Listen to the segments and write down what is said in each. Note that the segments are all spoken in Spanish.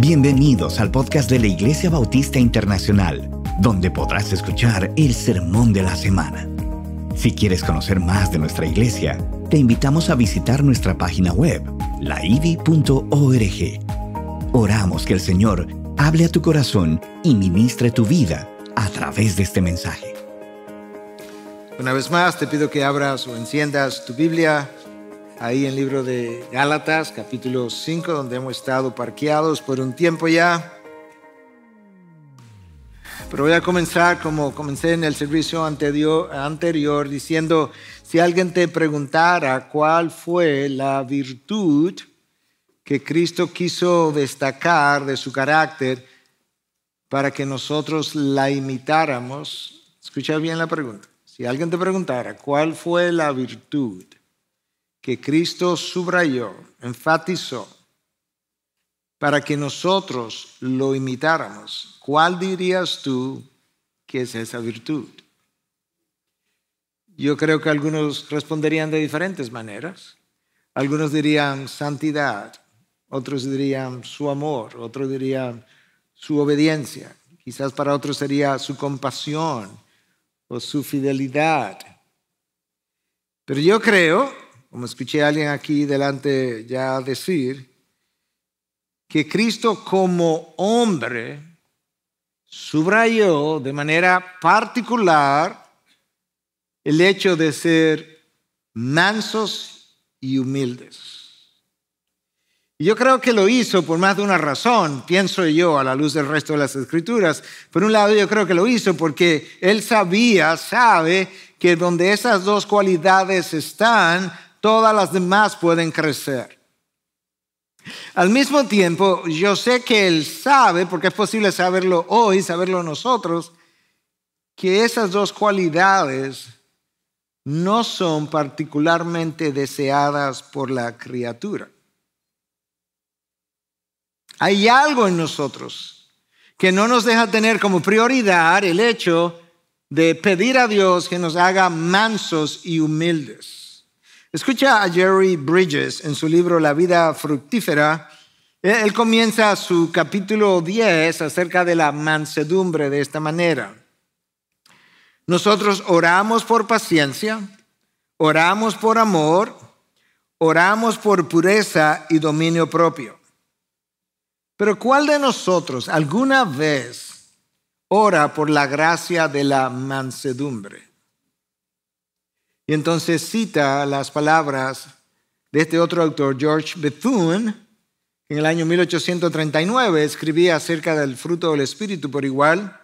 Bienvenidos al podcast de la Iglesia Bautista Internacional, donde podrás escuchar el Sermón de la Semana. Si quieres conocer más de nuestra iglesia, te invitamos a visitar nuestra página web, laivi.org. Oramos que el Señor hable a tu corazón y ministre tu vida a través de este mensaje. Una vez más, te pido que abras o enciendas tu Biblia ahí en el libro de Gálatas, capítulo 5, donde hemos estado parqueados por un tiempo ya. Pero voy a comenzar como comencé en el servicio anterior, diciendo, si alguien te preguntara cuál fue la virtud que Cristo quiso destacar de su carácter para que nosotros la imitáramos, escucha bien la pregunta. Si alguien te preguntara cuál fue la virtud que Cristo subrayó, enfatizó, para que nosotros lo imitáramos. ¿Cuál dirías tú que es esa virtud? Yo creo que algunos responderían de diferentes maneras. Algunos dirían santidad, otros dirían su amor, otros dirían su obediencia. Quizás para otros sería su compasión o su fidelidad. Pero yo creo como escuché a alguien aquí delante ya decir, que Cristo como hombre subrayó de manera particular el hecho de ser mansos y humildes. Y yo creo que lo hizo por más de una razón, pienso yo, a la luz del resto de las escrituras. Por un lado, yo creo que lo hizo porque él sabía, sabe, que donde esas dos cualidades están, todas las demás pueden crecer. Al mismo tiempo, yo sé que Él sabe, porque es posible saberlo hoy, saberlo nosotros, que esas dos cualidades no son particularmente deseadas por la criatura. Hay algo en nosotros que no nos deja tener como prioridad el hecho de pedir a Dios que nos haga mansos y humildes. Escucha a Jerry Bridges en su libro La vida fructífera. Eh, él comienza su capítulo 10 acerca de la mansedumbre de esta manera. Nosotros oramos por paciencia, oramos por amor, oramos por pureza y dominio propio. Pero ¿cuál de nosotros alguna vez ora por la gracia de la mansedumbre? Y entonces cita las palabras de este otro autor, George Bethune, que en el año 1839 escribía acerca del fruto del Espíritu por igual,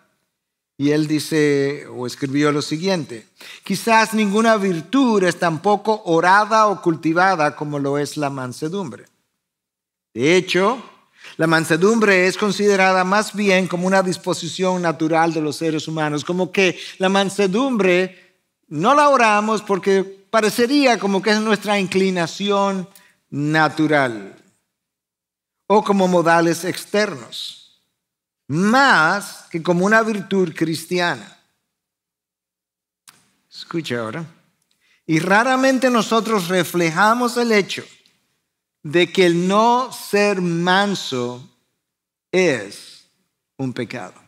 y él dice o escribió lo siguiente, quizás ninguna virtud es tan poco orada o cultivada como lo es la mansedumbre. De hecho, la mansedumbre es considerada más bien como una disposición natural de los seres humanos, como que la mansedumbre no la oramos porque parecería como que es nuestra inclinación natural o como modales externos, más que como una virtud cristiana. Escucha ahora. Y raramente nosotros reflejamos el hecho de que el no ser manso es un pecado.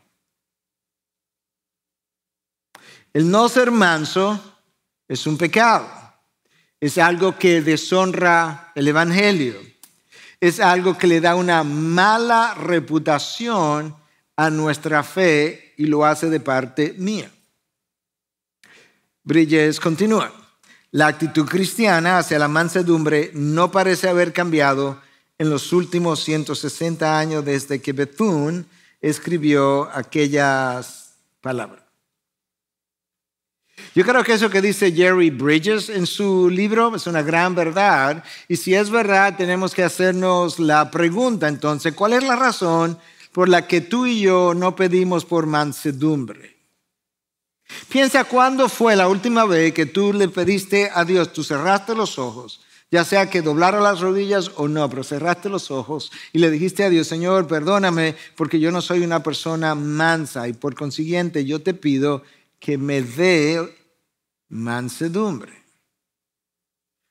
El no ser manso es un pecado, es algo que deshonra el Evangelio, es algo que le da una mala reputación a nuestra fe y lo hace de parte mía. Brilles continúa. La actitud cristiana hacia la mansedumbre no parece haber cambiado en los últimos 160 años desde que Bethune escribió aquellas palabras. Yo creo que eso que dice Jerry Bridges en su libro es una gran verdad. Y si es verdad, tenemos que hacernos la pregunta entonces, ¿cuál es la razón por la que tú y yo no pedimos por mansedumbre? Piensa cuándo fue la última vez que tú le pediste a Dios, tú cerraste los ojos, ya sea que doblara las rodillas o no, pero cerraste los ojos y le dijiste a Dios, Señor, perdóname porque yo no soy una persona mansa y por consiguiente yo te pido que me dé mansedumbre.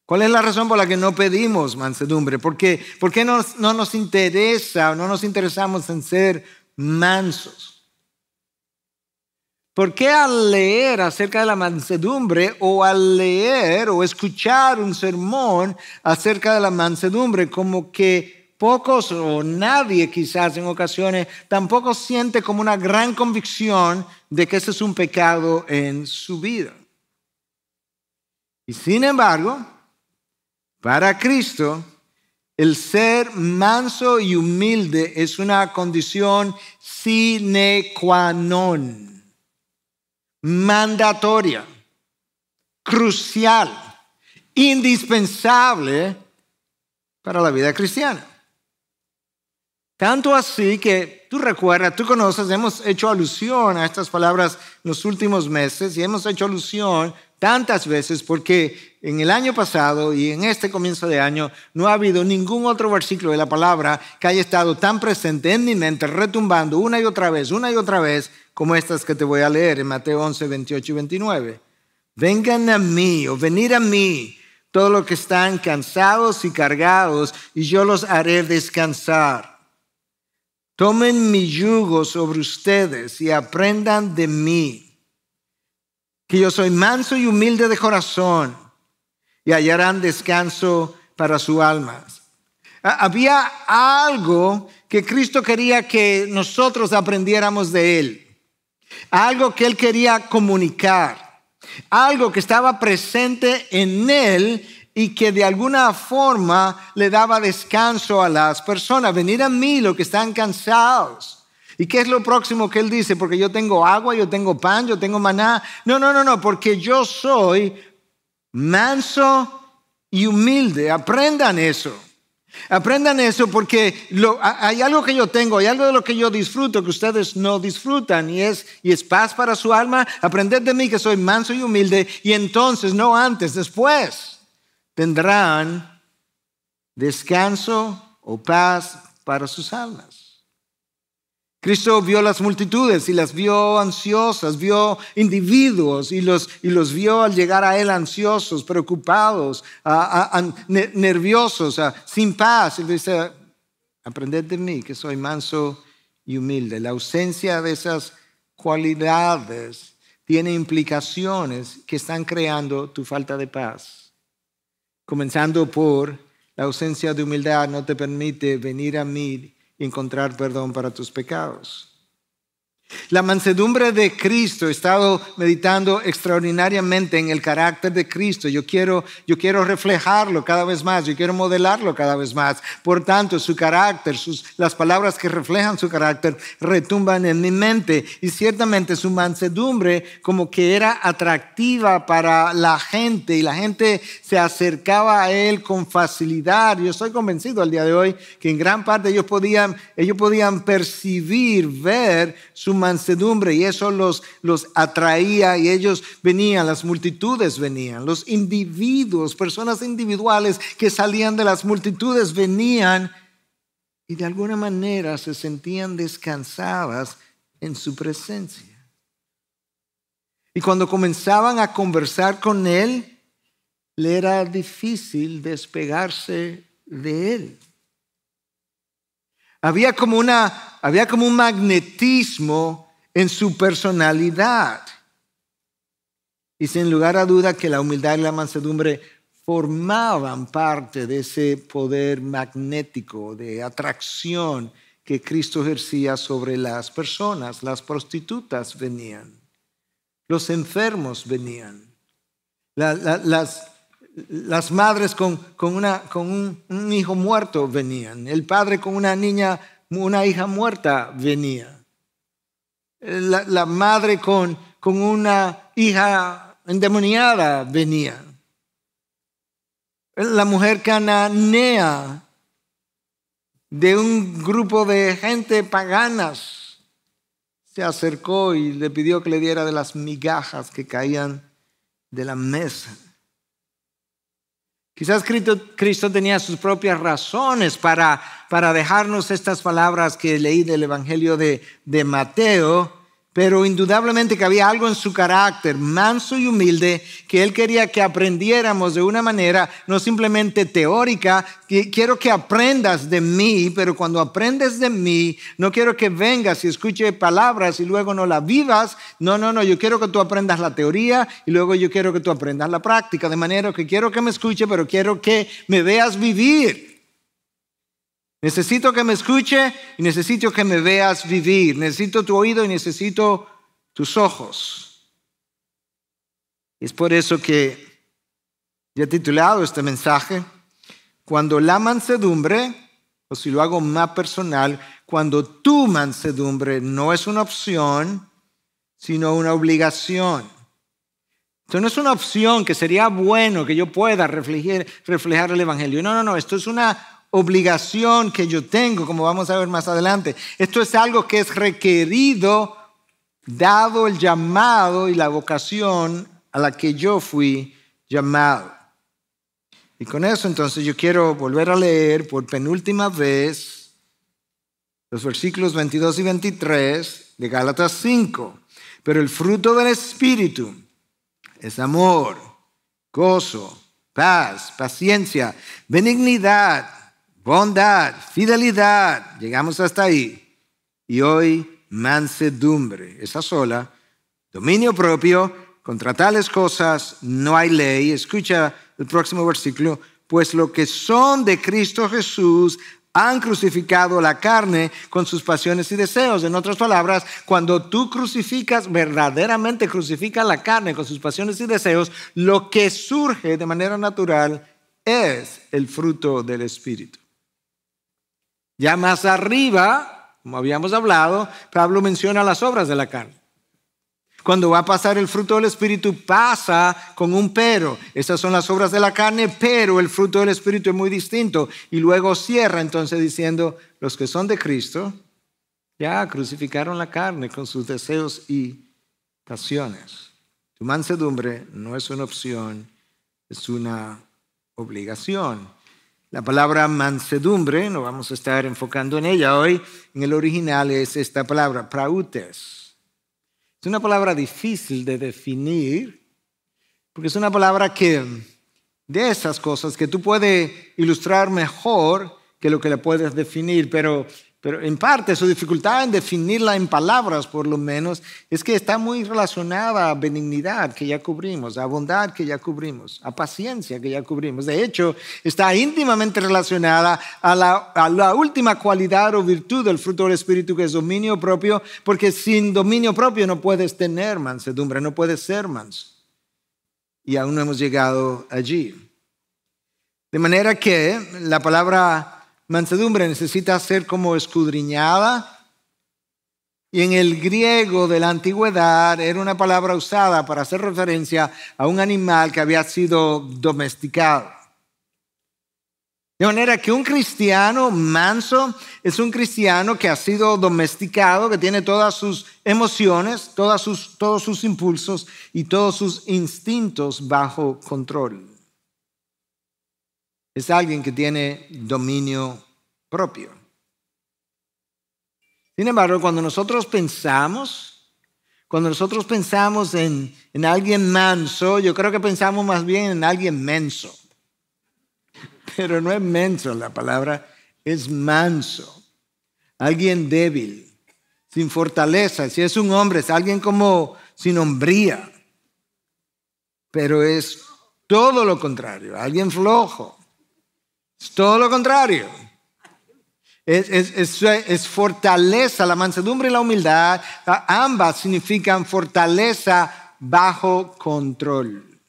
¿Cuál es la razón por la que no pedimos mansedumbre? ¿Por qué, no, no nos interesa o no nos interesamos en ser mansos? ¿Por qué al leer acerca de la mansedumbre o al leer o escuchar un sermón acerca de la mansedumbre como que pocos o nadie quizás en ocasiones tampoco siente como una gran convicción de que ese es un pecado en su vida. Y sin embargo, para Cristo, el ser manso y humilde es una condición sine qua non, mandatoria, crucial, indispensable para la vida cristiana. Tanto así que tú recuerdas, tú conoces, hemos hecho alusión a estas palabras en los últimos meses y hemos hecho alusión tantas veces porque en el año pasado y en este comienzo de año no ha habido ningún otro versículo de la palabra que haya estado tan presente en mi mente, retumbando una y otra vez, una y otra vez, como estas que te voy a leer en Mateo 11, 28 y 29. Vengan a mí o venir a mí todos los que están cansados y cargados y yo los haré descansar. Tomen mi yugo sobre ustedes y aprendan de mí, que yo soy manso y humilde de corazón, y hallarán descanso para su alma. Ah, había algo que Cristo quería que nosotros aprendiéramos de Él, algo que Él quería comunicar, algo que estaba presente en Él y que de alguna forma le daba descanso a las personas. Venir a mí los que están cansados. ¿Y qué es lo próximo que él dice? Porque yo tengo agua, yo tengo pan, yo tengo maná. No, no, no, no, porque yo soy manso y humilde. Aprendan eso. Aprendan eso porque lo, hay algo que yo tengo, hay algo de lo que yo disfruto que ustedes no disfrutan y es, y es paz para su alma. Aprended de mí que soy manso y humilde y entonces, no antes, después tendrán descanso o paz para sus almas. Cristo vio las multitudes y las vio ansiosas, vio individuos y los, vio al llegar a Él ansiosos, preocupados, nerviosos, sin paz. Él dice, aprended de mí que soy manso y humilde. La ausencia de esas cualidades tiene implicaciones que están creando tu falta de paz comenzando por la ausencia de humildad no te permite venir a mí y encontrar perdón para tus pecados. La mansedumbre de Cristo, he estado meditando extraordinariamente en el carácter de Cristo. Yo quiero, yo quiero reflejarlo cada vez más, yo quiero modelarlo cada vez más. Por tanto, su carácter, sus, las palabras que reflejan su carácter retumban en mi mente. Y ciertamente su mansedumbre como que era atractiva para la gente y la gente se acercaba a él con facilidad. Yo estoy convencido al día de hoy que en gran parte ellos podían, ellos podían percibir, ver su mansedumbre y eso los, los atraía y ellos venían, las multitudes venían, los individuos, personas individuales que salían de las multitudes venían y de alguna manera se sentían descansadas en su presencia. Y cuando comenzaban a conversar con él, le era difícil despegarse de él. Había como, una, había como un magnetismo en su personalidad. Y sin lugar a duda que la humildad y la mansedumbre formaban parte de ese poder magnético de atracción que Cristo ejercía sobre las personas. Las prostitutas venían, los enfermos venían, las, las madres con, una, con un, hijo muerto venían, el padre con una niña, una hija muerta venía, la, madre con, con una hija endemoniada venía, la mujer cananea de un grupo de gente paganas se acercó y le pidió que le diera de las migajas que caían de la mesa. Quizás Cristo, tenía sus propias razones para, para dejarnos estas palabras que leí del Evangelio de, de Mateo, pero indudablemente que había algo en su carácter manso y humilde que él quería que aprendiéramos de una manera no simplemente teórica, quiero que aprendas de mí, pero cuando aprendes de mí, no quiero que vengas y escuche palabras y luego no las vivas, no, no, no, yo quiero que tú aprendas la teoría y luego yo quiero que tú aprendas la práctica, de manera que quiero que me escuche, pero quiero que me veas vivir. Necesito que me escuche y necesito que me veas vivir. Necesito tu oído y necesito tus ojos. Es por eso que ya he titulado este mensaje, cuando la mansedumbre, o si lo hago más personal, cuando tu mansedumbre no es una opción, sino una obligación. Esto no es una opción que sería bueno que yo pueda reflejar, reflejar el Evangelio. No, no, no, esto es una obligación que yo tengo, como vamos a ver más adelante. Esto es algo que es requerido dado el llamado y la vocación a la que yo fui llamado. Y con eso entonces yo quiero volver a leer por penúltima vez los versículos 22 y 23 de Gálatas 5. Pero el fruto del Espíritu es amor, gozo, paz, paciencia, benignidad bondad, fidelidad, llegamos hasta ahí. Y hoy mansedumbre, esa sola, dominio propio, contra tales cosas no hay ley. Escucha el próximo versículo, pues lo que son de Cristo Jesús han crucificado la carne con sus pasiones y deseos. En otras palabras, cuando tú crucificas, verdaderamente crucificas la carne con sus pasiones y deseos, lo que surge de manera natural es el fruto del Espíritu. Ya más arriba, como habíamos hablado, Pablo menciona las obras de la carne. Cuando va a pasar el fruto del Espíritu, pasa con un pero. Esas son las obras de la carne, pero el fruto del Espíritu es muy distinto. Y luego cierra entonces diciendo, los que son de Cristo ya crucificaron la carne con sus deseos y pasiones. Tu mansedumbre no es una opción, es una obligación. La palabra mansedumbre, no vamos a estar enfocando en ella hoy, en el original es esta palabra, prautes. Es una palabra difícil de definir, porque es una palabra que, de esas cosas, que tú puedes ilustrar mejor que lo que la puedes definir, pero pero en parte su dificultad en definirla en palabras, por lo menos, es que está muy relacionada a benignidad que ya cubrimos, a bondad que ya cubrimos, a paciencia que ya cubrimos. De hecho, está íntimamente relacionada a la, última cualidad o virtud del fruto del Espíritu, que es dominio propio, porque sin dominio propio no puedes tener mansedumbre, no puedes ser mans. Y aún no hemos llegado allí. De manera que la palabra mansedumbre necesita ser como escudriñada. Y en el griego de la antigüedad era una palabra usada para hacer referencia a un animal que había sido domesticado. De manera que un cristiano manso es un cristiano que ha sido domesticado, que tiene todas sus emociones, todas sus, todos sus impulsos y todos sus instintos bajo control es alguien que tiene dominio propio. Sin embargo, cuando nosotros pensamos, cuando nosotros pensamos en, alguien manso, yo creo que pensamos más bien en alguien menso. Pero no es menso la palabra, es manso. Alguien débil, sin fortaleza. Si es un hombre, es alguien como sin hombría. Pero es todo lo contrario, alguien flojo todo lo contrario. Es, fortaleza, la mansedumbre y la humildad, ambas significan fortaleza bajo control.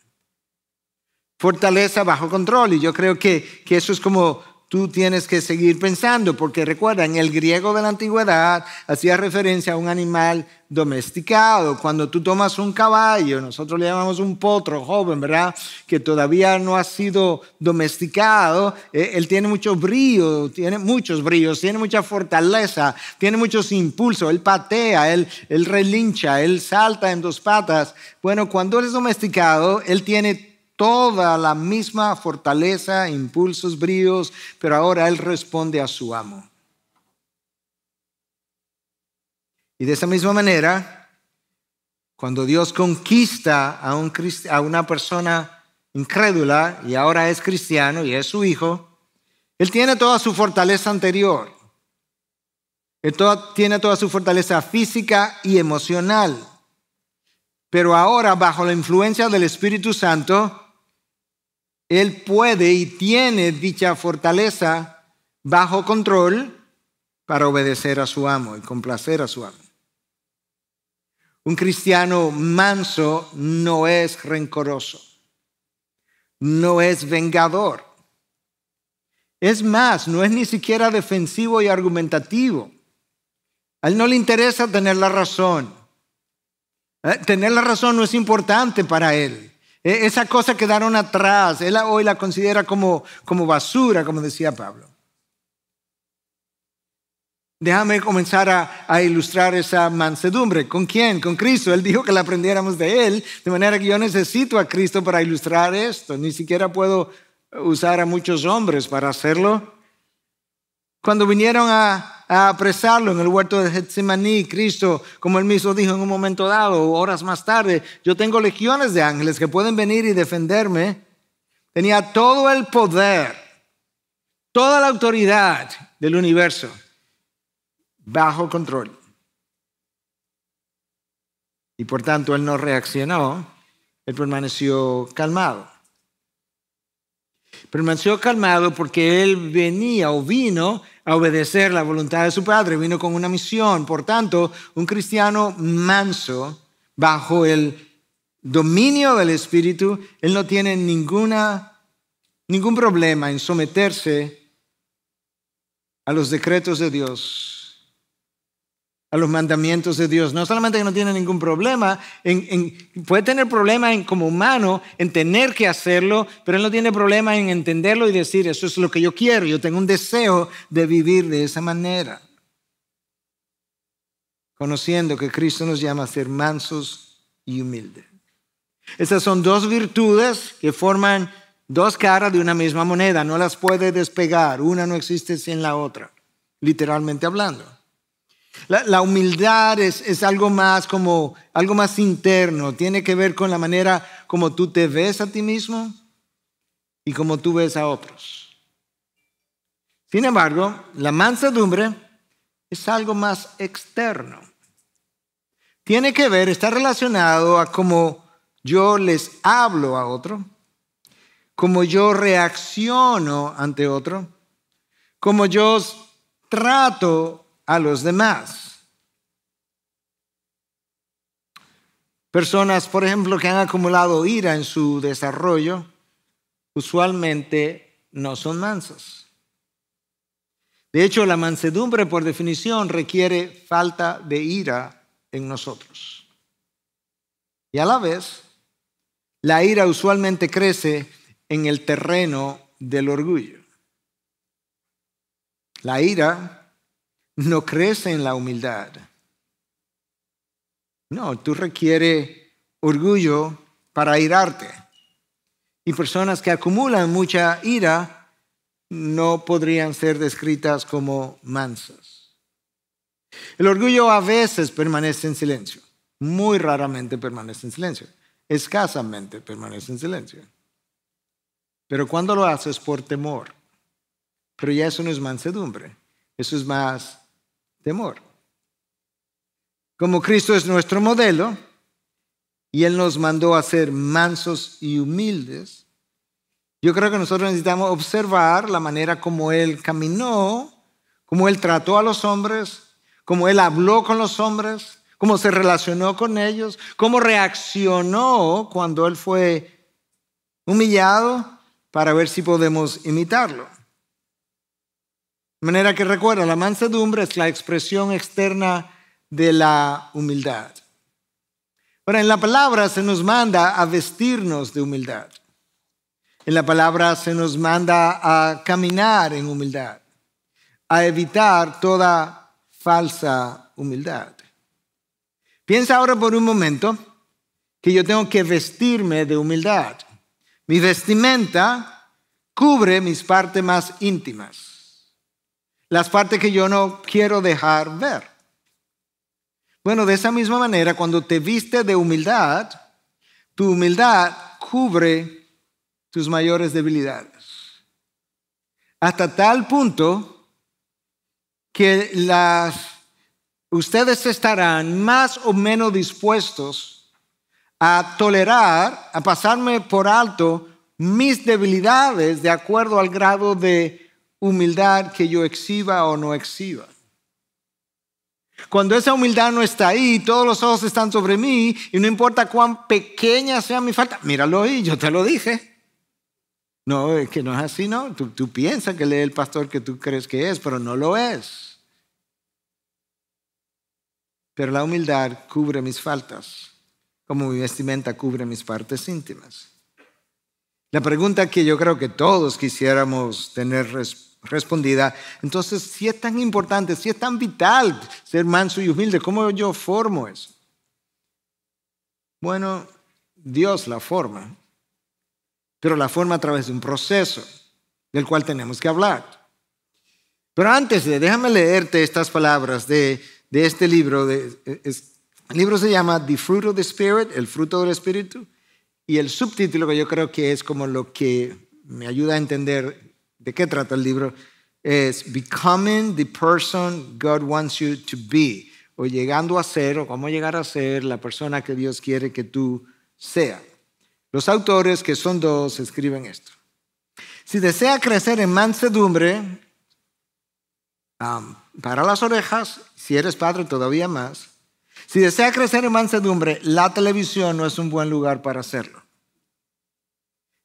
Fortaleza bajo control. Y yo creo que, que eso es como tú tienes que seguir pensando, porque recuerda, en el griego de la antigüedad hacía referencia a un animal domesticado. Cuando tú tomas un caballo, nosotros le llamamos un potro joven, ¿verdad? Que todavía no ha sido domesticado, eh, él tiene mucho brío, tiene muchos brillos, tiene mucha fortaleza, tiene muchos impulsos, él patea, él, él relincha, él salta en dos patas. Bueno, cuando él es domesticado, él tiene toda la misma fortaleza, impulsos, bríos, pero ahora él responde a su amo. Y de esa misma manera, cuando Dios conquista a, un, a una persona incrédula y ahora es cristiano y es su hijo, él tiene toda su fortaleza anterior. Él tiene toda su fortaleza física y emocional. Pero ahora, bajo la influencia del Espíritu Santo, él puede y tiene dicha fortaleza bajo control para obedecer a su amo y complacer a su amo. Un cristiano manso no es rencoroso, no es vengador. Es más, no es ni siquiera defensivo y argumentativo. A él no le interesa tener la razón. Eh, tener la razón no es importante para él. E, esa cosa quedaron atrás. Él hoy la considera como, como basura, como decía Pablo. Déjame comenzar a, a, ilustrar esa mansedumbre. ¿Con quién? Con Cristo. Él dijo que la aprendiéramos de Él, de manera que yo necesito a Cristo para ilustrar esto. Ni siquiera puedo usar a muchos hombres para hacerlo. Cuando vinieron a, a apresarlo en el huerto de Getsemaní. Cristo, como él mismo dijo en un momento dado, horas más tarde, yo tengo legiones de ángeles que pueden venir y defenderme. Tenía todo el poder, toda la autoridad del universo bajo control. Y por tanto él no reaccionó, él permaneció calmado. Permaneció calmado porque él venía o vino a obedecer la voluntad de su padre, vino con una misión. Por tanto, un cristiano manso, bajo el dominio del Espíritu, él no tiene ninguna, ningún problema en someterse a los decretos de Dios, a los mandamientos de Dios. No solamente que no tiene ningún problema, puede tener problema en, como humano en tener que hacerlo, pero él no tiene problema en entenderlo y decir, eso es lo que yo quiero, yo tengo un deseo de vivir de esa manera. Conociendo que Cristo nos llama a ser mansos y humildes. Esas son dos virtudes que forman dos caras de una misma moneda, no las puede despegar, una no existe sin la otra, literalmente hablando. La, humildad es, algo más como algo más interno, tiene que ver con la manera como tú te ves a ti mismo y como tú ves a otros. Sin embargo, la mansedumbre es algo más externo. Tiene que ver, está relacionado a cómo yo les hablo a otro, cómo yo reacciono ante otro, cómo yo trato a los demás. Personas, por ejemplo, que han acumulado ira en su desarrollo, usualmente no son mansos. De hecho, la mansedumbre, por definición, requiere falta de ira en nosotros. Y a la vez, la ira usualmente crece en el terreno del orgullo. La ira no crece en la humildad. No, tú requieres orgullo para irarte. Y personas que acumulan mucha ira no podrían ser descritas como mansas. El orgullo a veces permanece en silencio, muy raramente permanece en silencio, escasamente permanece en silencio. Pero cuando lo haces por temor, pero ya eso no es mansedumbre, eso es más temor. Como Cristo es nuestro modelo y Él nos mandó a ser mansos y humildes, yo creo que nosotros necesitamos observar la manera como Él caminó, como Él trató a los hombres, como Él habló con los hombres, cómo se relacionó con ellos, cómo reaccionó cuando Él fue humillado para ver si podemos imitarlo. De manera que recuerda, la mansedumbre es la expresión externa de la humildad. Ahora, en la palabra se nos manda a vestirnos de humildad. En la palabra se nos manda a caminar en humildad, a evitar toda falsa humildad. Piensa ahora por un momento que yo tengo que vestirme de humildad. Mi vestimenta cubre mis partes más íntimas las partes que yo no quiero dejar ver. Bueno, de esa misma manera, cuando te viste de humildad, tu humildad cubre tus mayores debilidades. Hasta tal punto que las, ustedes estarán más o menos dispuestos a tolerar, a pasarme por alto mis debilidades de acuerdo al grado de humildad que yo exhiba o no exhiba. Cuando esa humildad no está ahí, todos los ojos están sobre mí y no importa cuán pequeña sea mi falta, míralo ahí, yo te lo dije. No, es que no es así, ¿no? Tú, tú piensas que lee el pastor que tú crees que es, pero no lo es. Pero la humildad cubre mis faltas, como mi vestimenta cubre mis partes íntimas. La pregunta que yo creo que todos quisiéramos tener respuesta respondida. Entonces, si es tan importante, si es tan vital ser manso y humilde, ¿cómo yo formo eso? Bueno, Dios la forma, pero la forma a través de un proceso del cual tenemos que hablar. Pero antes de, déjame leerte estas palabras de, este libro. De, el libro se llama The Fruit of the Spirit, el fruto del Espíritu, y el subtítulo que yo creo que es como lo que me ayuda a entender ¿De qué trata el libro? Es Becoming the Person God Wants You to Be, o llegando a ser, o cómo llegar a ser la persona que Dios quiere que tú seas. Los autores, que son dos, escriben esto. Si desea crecer en mansedumbre, para las orejas, si eres padre todavía más, si desea crecer en mansedumbre, la televisión no es un buen lugar para hacerlo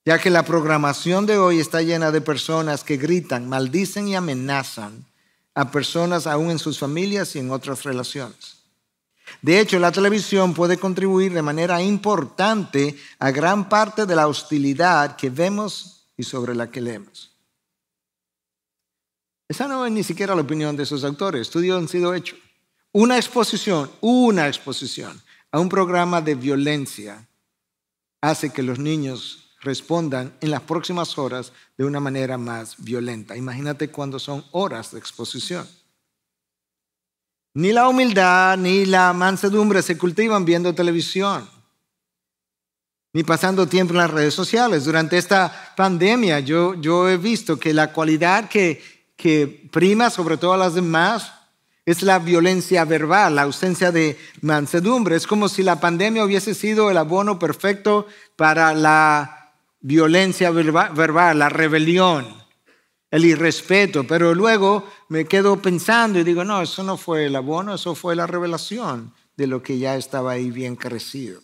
ya que la programación de hoy está llena de personas que gritan, maldicen y amenazan a personas aún en sus familias y en otras relaciones. De hecho, la televisión puede contribuir de manera importante a gran parte de la hostilidad que vemos y sobre la que leemos. Esa no es ni siquiera la opinión de esos autores, estudios han sido hechos. Una exposición, una exposición a un programa de violencia hace que los niños respondan en las próximas horas de una manera más violenta. Imagínate cuando son horas de exposición. Ni la humildad ni la mansedumbre se cultivan viendo televisión, ni pasando tiempo en las redes sociales. Durante esta pandemia yo, yo he visto que la cualidad que, que prima sobre todas las demás es la violencia verbal, la ausencia de mansedumbre. Es como si la pandemia hubiese sido el abono perfecto para la violencia verbal, la rebelión, el irrespeto, pero luego me quedo pensando y digo, no, eso no fue el abono, eso fue la revelación de lo que ya estaba ahí bien crecido.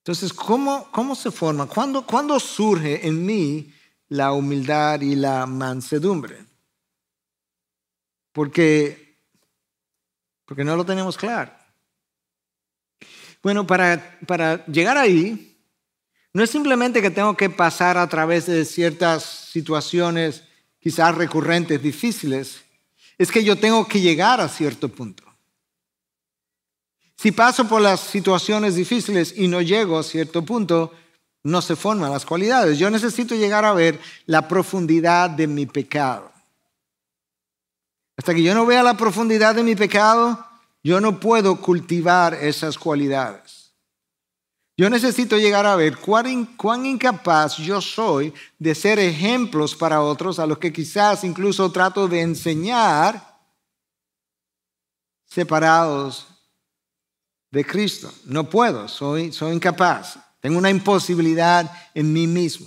Entonces, ¿cómo, cómo se forma? ¿Cuándo, ¿Cuándo surge en mí la humildad y la mansedumbre? Porque, porque no lo tenemos claro. Bueno, para, para llegar ahí, no es simplemente que tengo que pasar a través de ciertas situaciones quizás recurrentes, difíciles, es que yo tengo que llegar a cierto punto. Si paso por las situaciones difíciles y no llego a cierto punto, no se forman las cualidades. Yo necesito llegar a ver la profundidad de mi pecado. Hasta que yo no vea la profundidad de mi pecado, yo no puedo cultivar esas cualidades. Yo necesito llegar a ver cuán, incapaz yo soy de ser ejemplos para otros a los que quizás incluso trato de enseñar separados de Cristo. No puedo, soy, soy incapaz. Tengo una imposibilidad en mí mismo.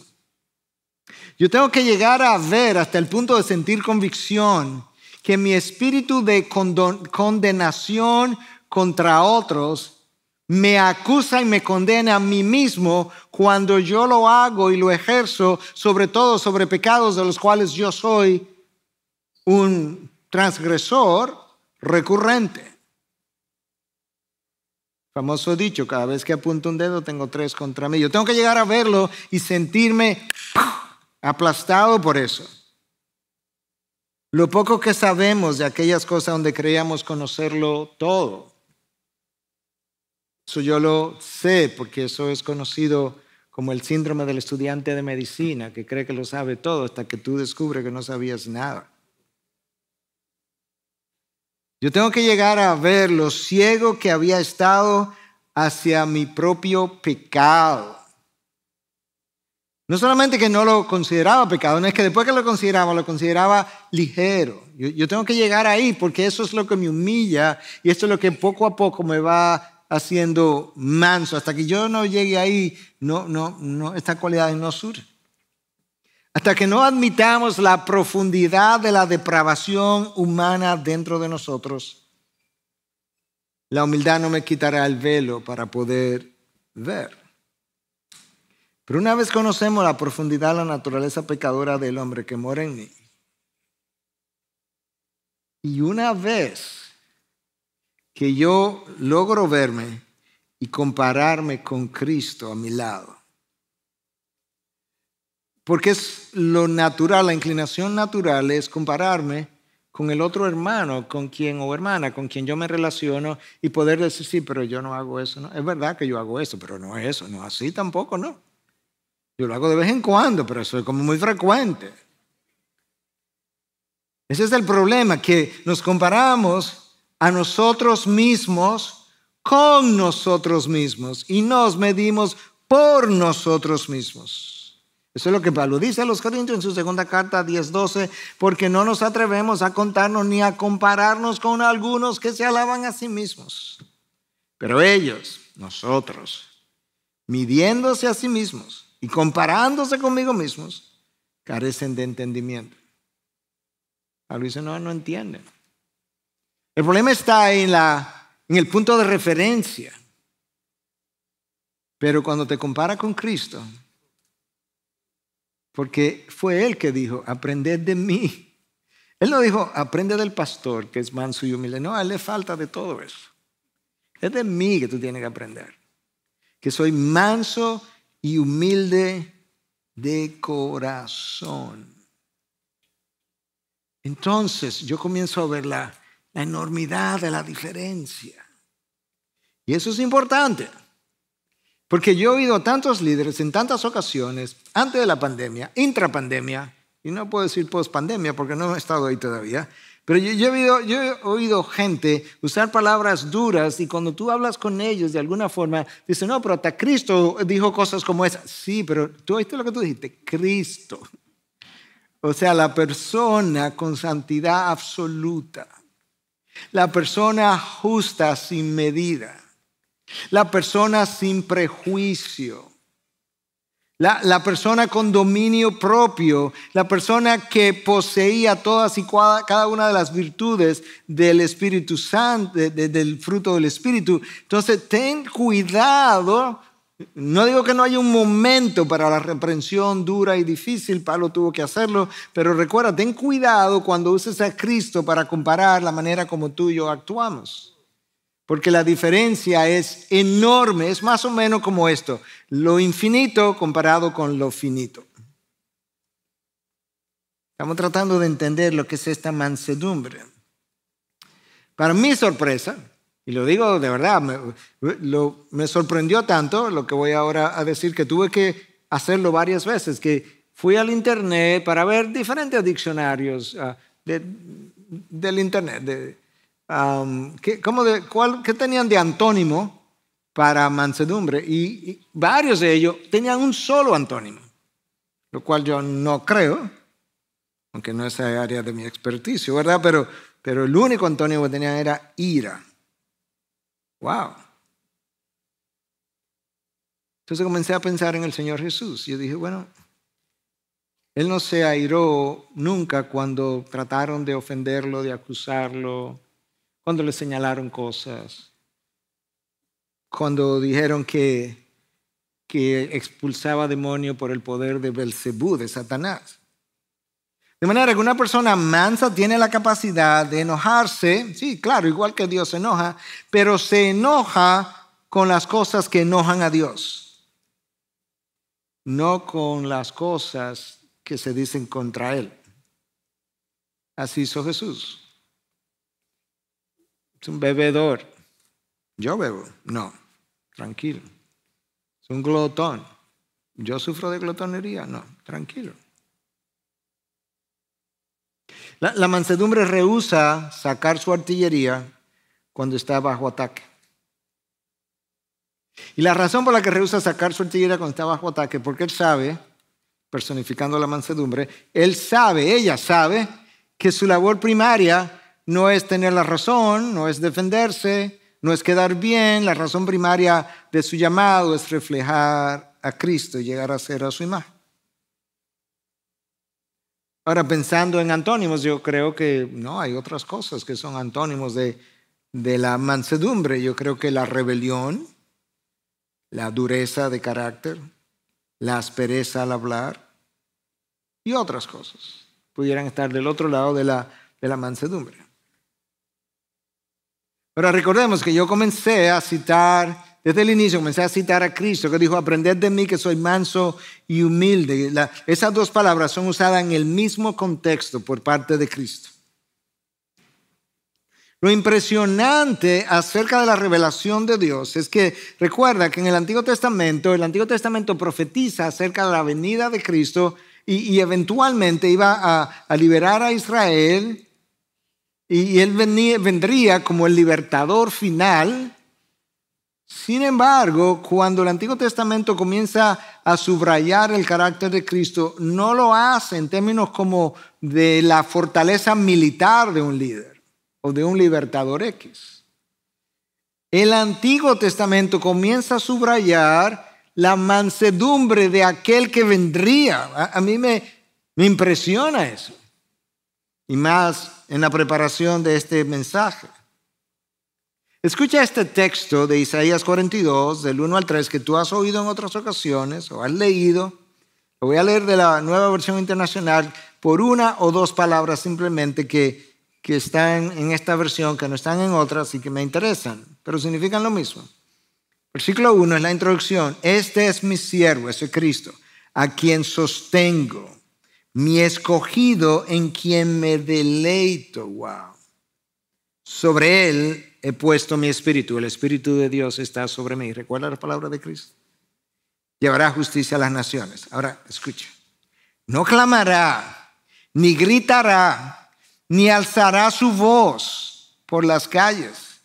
Yo tengo que llegar a ver hasta el punto de sentir convicción que mi espíritu de condenación contra otros me acusa y me condena a mí mismo cuando yo lo hago y lo ejerzo, sobre todo sobre pecados de los cuales yo soy un transgresor recurrente. Famoso dicho, cada vez que apunto un dedo tengo tres contra mí. Yo tengo que llegar a verlo y sentirme aplastado por eso. Lo poco que sabemos de aquellas cosas donde creíamos conocerlo todo. Eso yo lo sé porque eso es conocido como el síndrome del estudiante de medicina, que cree que lo sabe todo hasta que tú descubres que no sabías nada. Yo tengo que llegar a ver lo ciego que había estado hacia mi propio pecado. No solamente que no lo consideraba pecado, no es que después que lo consideraba, lo consideraba ligero. Yo, tengo que llegar ahí porque eso es lo que me humilla y esto es lo que poco a poco me va haciendo manso. Hasta que yo no llegue ahí, no, no, no, esta cualidad no surgen. Hasta que no admitamos la profundidad de la depravación humana dentro de nosotros, la humildad no me quitará el velo para poder ver. Pero una vez conocemos la profundidad la naturaleza pecadora del hombre que mora en mí, y una vez que yo logro verme y compararme con Cristo a mi lado. Porque es lo natural, la inclinación natural es compararme con el otro hermano, con quien o hermana, con quien yo me relaciono y poder decir, sí, pero yo no hago eso. ¿no? Es verdad que yo hago eso, pero no es eso, no así tampoco, no. Yo lo hago de vez en cuando, pero eso es como muy frecuente. Ese es el problema, que nos comparamos a nosotros mismos con nosotros mismos y nos medimos por nosotros mismos. Eso es lo que Pablo dice a los Corintios en su segunda carta 10:12, porque no nos atrevemos a contarnos ni a compararnos con algunos que se alaban a sí mismos. Pero ellos, nosotros, midiéndose a sí mismos y comparándose conmigo mismos, carecen de entendimiento. Pablo dice, no, no entienden. El problema está en, la, en el punto de referencia. Pero cuando te compara con Cristo, porque fue Él que dijo, aprended de mí. Él no dijo, aprende del pastor, que es manso y humilde. No, a Él le falta de todo eso. Es de mí que tú tienes que aprender. Que soy manso y humilde de corazón. Entonces yo comienzo a ver la, la enormidad de la diferencia. Y eso es importante, porque yo he oído tantos líderes en tantas ocasiones, antes de la pandemia, intrapandemia, y no puedo decir pospandemia porque no he estado ahí todavía, pero yo, he oído, yo, he oído, gente usar palabras duras y cuando tú hablas con ellos de alguna forma, dicen, no, pero hasta Cristo dijo cosas como esas. Sí, pero tú oíste lo que tú dijiste, Cristo. O sea, la persona con santidad absoluta. La persona justa sin medida. La persona sin prejuicio. La, persona con dominio propio, la persona que poseía todas y cada una de las virtudes del Espíritu Santo, del fruto del Espíritu. Entonces, ten cuidado no digo que no haya un momento para la reprensión dura y difícil, Pablo tuvo que hacerlo, pero recuerda, ten cuidado cuando uses a Cristo para comparar la manera como tú y yo actuamos, porque la diferencia es enorme, es más o menos como esto, lo infinito comparado con lo finito. Estamos tratando de entender lo que es esta mansedumbre. Para mi sorpresa, y lo digo de verdad, me, sorprendió tanto lo que voy ahora a decir que tuve que hacerlo varias veces, que fui al Internet para ver diferentes diccionarios ah, del Internet. De, que, ¿Qué tenían de antónimo para mansedumbre? Y, varios de ellos tenían un solo antónimo, lo cual yo no creo, aunque no es área de mi experticio, ¿verdad? Pero, pero el único antónimo que tenían era ira. Wow. Entonces comencé a pensar en el Señor Jesús. Yo dije, bueno, Él no se airó nunca cuando trataron de ofenderlo, de acusarlo, cuando le señalaron cosas, cuando dijeron que, que expulsaba demonio por el poder de Belcebú, de Satanás. De manera que una persona mansa tiene la capacidad de enojarse, sí, claro, igual que Dios se enoja, pero se enoja con las cosas que enojan a Dios, no con las cosas que se dicen contra Él. Así hizo Jesús. Es un bebedor. Yo bebo. No, tranquilo. Es un glotón. Yo sufro de glotonería. No, tranquilo. La, mansedumbre rehúsa sacar su artillería cuando está bajo ataque. Y la razón por la que rehúsa sacar su artillería cuando está bajo ataque, porque él sabe, personificando la mansedumbre, él sabe, ella sabe, que su labor primaria no es tener la razón, no es defenderse, no es quedar bien, la razón primaria de su llamado es reflejar a Cristo y llegar a ser a su imagen. Ahora, pensando en antónimos, yo creo que no, hay otras cosas que son antónimos de, la mansedumbre. Yo creo que la rebelión, la dureza de carácter, la aspereza al hablar y otras cosas pudieran estar del otro lado de la, de la mansedumbre. Ahora, recordemos que yo comencé a citar desde el inicio comencé a citar a Cristo que dijo, aprended de mí que soy manso y humilde. esas dos palabras son usadas en el mismo contexto por parte de Cristo. Lo impresionante acerca de la revelación de Dios es que recuerda que en el Antiguo Testamento, el Antiguo Testamento profetiza acerca de la venida de Cristo y, eventualmente iba a, liberar a Israel y, él vendría como el libertador final sin embargo, cuando el Antiguo Testamento comienza a subrayar el carácter de Cristo, no lo hace en términos como de la fortaleza militar de un líder o de un libertador X. El Antiguo Testamento comienza a subrayar la mansedumbre de aquel que vendría. A, mí me, me impresiona eso. Y más en la preparación de este mensaje. Escucha este texto de Isaías 42, del 1 al 3, que tú has oído en otras ocasiones o has leído. Lo voy a leer de la nueva versión internacional por una o dos palabras simplemente que, están en esta versión, que no están en otras y que me interesan, pero significan lo mismo. Versículo 1 es la introducción. Este es mi siervo, ese Cristo, a quien sostengo, mi escogido en quien me deleito. Wow. Sobre él he puesto mi espíritu, el espíritu de Dios está sobre mí. ¿Recuerda la palabra de Cristo? Llevará justicia a las naciones. Ahora, escucha. No clamará, ni gritará, ni alzará su voz por las calles.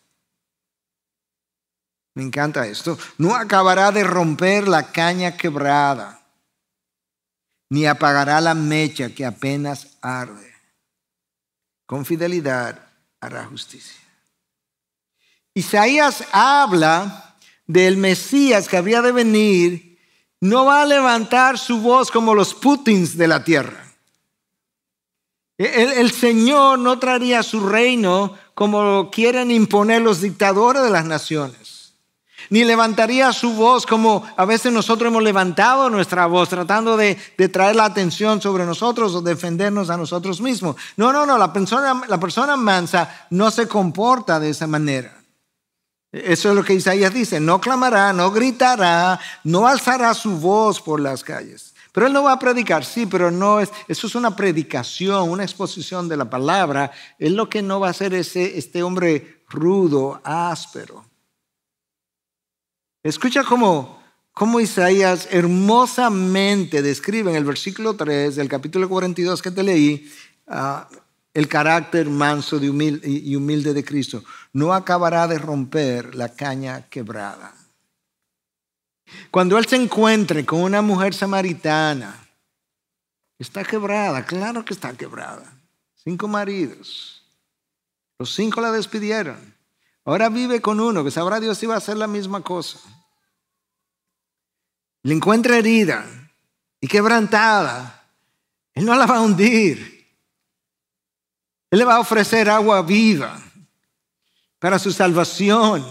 Me encanta esto. No acabará de romper la caña quebrada, ni apagará la mecha que apenas arde. Con fidelidad hará justicia. Isaías habla del Mesías que había de venir, no va a levantar su voz como los Putins de la tierra. El, Señor no traería su reino como quieren imponer los dictadores de las naciones. Ni levantaría su voz como a veces nosotros hemos levantado nuestra voz tratando de, traer la atención sobre nosotros o defendernos a nosotros mismos. No, no, no, la persona mansa no se comporta de esa manera. Eso es lo que Isaías dice, no clamará, no gritará, no alzará su voz por las calles. Pero él no va a predicar, sí, pero no es, eso es una predicación, una exposición de la palabra. Es lo que no va a hacer ese eh, este hombre rudo, áspero. Escucha cómo, Isaías hermosamente describe en el versículo 3 del capítulo 42 que te leí, ah, el carácter manso de y humilde de Cristo, no acabará de romper la caña quebrada. Cuando Él se encuentre con una mujer samaritana, está quebrada, claro que está quebrada. Cinco maridos, los cinco la despidieron. Ahora vive con uno, que sabrá Dios si va a hacer la misma cosa. Le encuentra herida y quebrantada. Él no la va a hundir. Él le va a ofrecer agua viva para su salvación.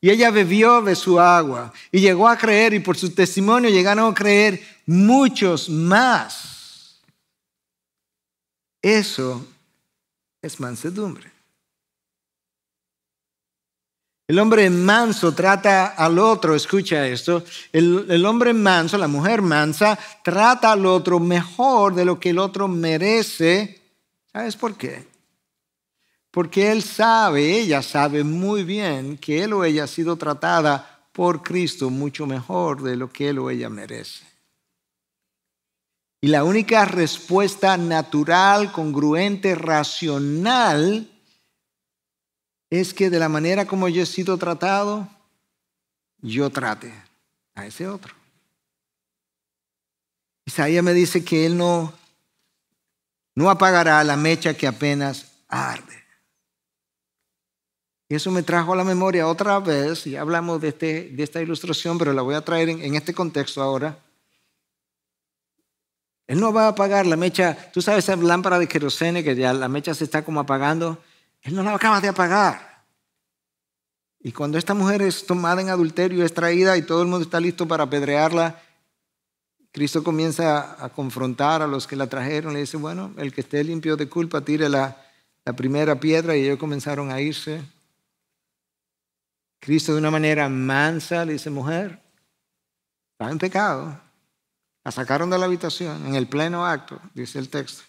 Y ella bebió de su agua y llegó a creer y por su testimonio llegaron a creer muchos más. Eso es mansedumbre. El hombre manso trata al otro, escucha esto, el, hombre manso, la mujer mansa, trata al otro mejor de lo que el otro merece ¿Sabes por qué? Porque él sabe, ella sabe muy bien que él o ella ha sido tratada por Cristo mucho mejor de lo que él o ella merece. Y la única respuesta natural, congruente, racional, es que de la manera como yo he sido tratado, yo trate a ese otro. Isaías me dice que él no no apagará la mecha que apenas arde. Y eso me trajo a la memoria otra vez, y hablamos de, este, de esta ilustración, pero la voy a traer en, este contexto ahora. Él no va a apagar la mecha, tú sabes esa lámpara de kerosene que ya la mecha se está como apagando, él no la acaba de apagar. Y cuando esta mujer es tomada en adulterio, es traída y todo el mundo está listo para apedrearla, Cristo comienza a confrontar a los que la trajeron, le dice, bueno, el que esté limpio de culpa, tire la, primera piedra y ellos comenzaron a irse. Cristo de una manera mansa le dice, mujer, está en pecado. La sacaron de la habitación en el pleno acto, dice el texto.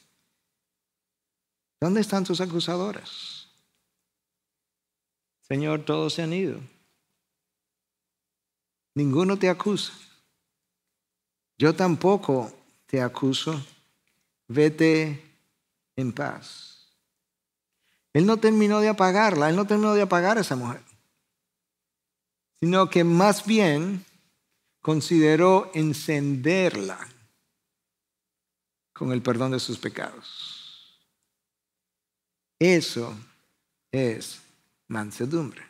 ¿Dónde están tus acusadoras? Señor, todos se han ido. Ninguno te acusa yo tampoco te acuso, vete en paz. Él no terminó de apagarla, él no terminó de apagar a esa mujer, sino que más bien consideró encenderla con el perdón de sus pecados. Eso es mansedumbre.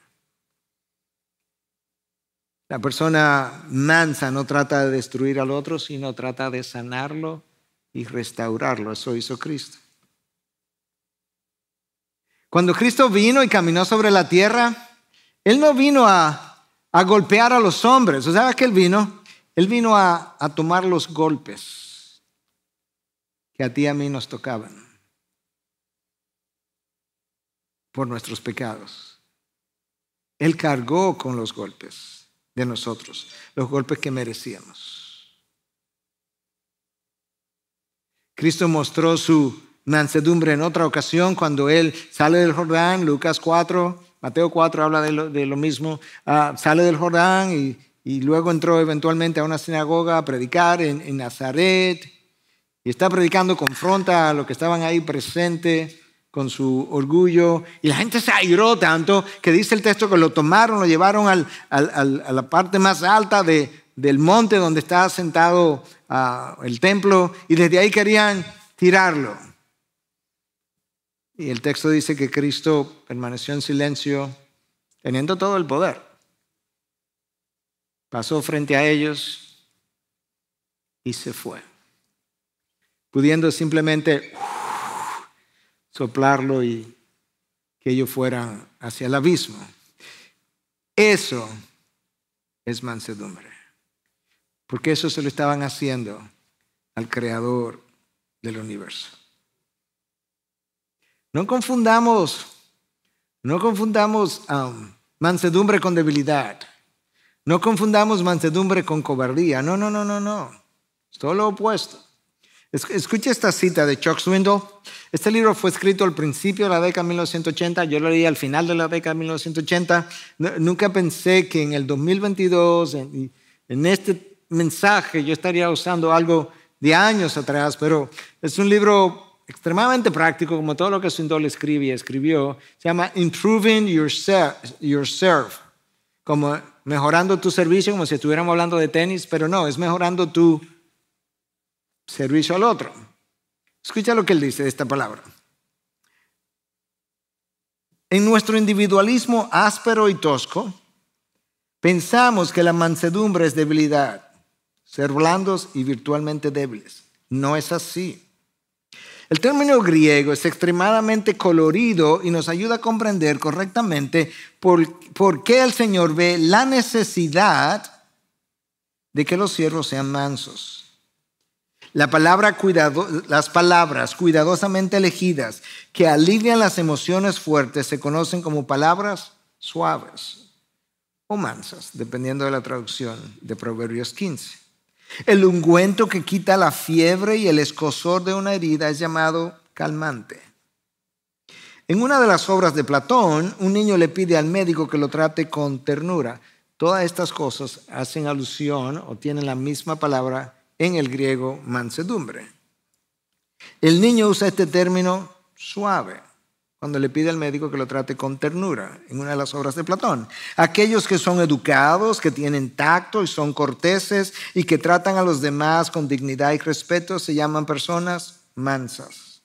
La persona mansa no trata de destruir al otro, sino trata de sanarlo y restaurarlo. Eso hizo Cristo. Cuando Cristo vino y caminó sobre la tierra, Él no vino a, golpear a los hombres. ¿O sea, que Él vino? Él vino a, a tomar los golpes que a ti y a mí nos tocaban por nuestros pecados. Él cargó con los golpes de nosotros, los golpes que merecíamos. Cristo mostró su mansedumbre en otra ocasión cuando él sale del Jordán, Lucas 4, Mateo 4 habla de lo, mismo, ah, sale del Jordán y, luego entró eventualmente a una sinagoga a predicar en, en Nazaret y está predicando, confronta a los que estaban ahí presentes con su orgullo. Y la gente se airó tanto que dice el texto que lo tomaron, lo llevaron a la parte más alta de, del monte donde está sentado ah, el templo y desde ahí querían tirarlo. Y el texto dice que Cristo permaneció en silencio teniendo todo el poder. Pasó frente a ellos y se fue, pudiendo simplemente soplarlo y que ellos fueran hacia el abismo. Eso es mansedumbre, porque eso se lo estaban haciendo al creador del universo. No confundamos, no confundamos um, mansedumbre con debilidad. No confundamos mansedumbre con cobardía. No, no, no, no, no. Es Todo lo opuesto. Escuche esta cita de Chuck Swindoll. Este libro fue escrito al principio de la década de 1980, yo lo leí al final de la década de 1980. Nunca pensé que en el 2022, en, este mensaje, yo estaría usando algo de años atrás, pero es un libro extremadamente práctico, como todo lo que Swindoll escribe y escribió. Se llama Improving Yourself, yourself como mejorando tu servicio, como si estuviéramos hablando de tenis, pero no, es mejorando tu servicio al otro. Escucha lo que él dice de esta palabra. En nuestro individualismo áspero y tosco, pensamos que la mansedumbre es debilidad, ser blandos y virtualmente débiles. No es así. El término griego es extremadamente colorido y nos ayuda a comprender correctamente por, qué el Señor ve la necesidad de que los siervos sean mansos palabra cuidado, las palabras cuidadosamente elegidas que alivian las emociones fuertes se conocen como palabras suaves o mansas, dependiendo de la traducción de Proverbios 15. El ungüento que quita la fiebre y el escosor de una herida es llamado calmante. En una de las obras de Platón, un niño le pide al médico que lo trate con ternura. Todas estas cosas hacen alusión o tienen la misma palabra en el griego mansedumbre. El niño usa este término suave cuando le pide al médico que lo trate con ternura, en una de las obras de Platón. Aquellos que son educados, que tienen tacto y son corteses y que tratan a los demás con dignidad y respeto se llaman personas mansas.